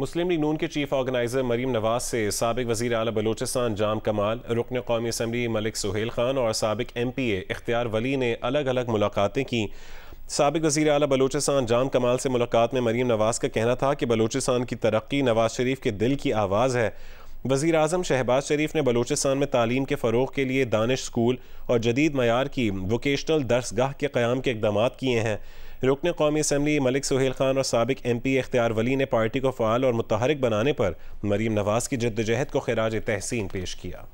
मुस्लिम league नून के chief organiser Maryam Nawaz से सबक वजी अल बलोचिस्तान जाम कमाल रुकन कौमी असम्बली मलिक सुहेल खान और सबक एम पी एख्तियार वली ने अलग अलग मुलाकातें की सबक वजी अल बलोचिस्तान जाम कमाल से मुलाकात में मरीम नवाज का कहना था कि बलोचिस्तान की तरक्की नवाज शरीफ के दिल की आवाज़ है वज़ी अजम शहबाज शरीफ ने बलोचिस्तान में तालीम के फ़रोग के लिए दानिश स्कूल और जदीद मैार की वोकेशनल दरसगाह के क़्याम के इकदाम किए हैं रुकन कौमी असम्बली मलिक सुहेल खान और सबक एम पी इख्तियार वली ने पार्टी को फ़ाल और मुतहरक बनाने पर मरीम नवाज़ की जद्दोजहद को खराज तहसीन पेश किया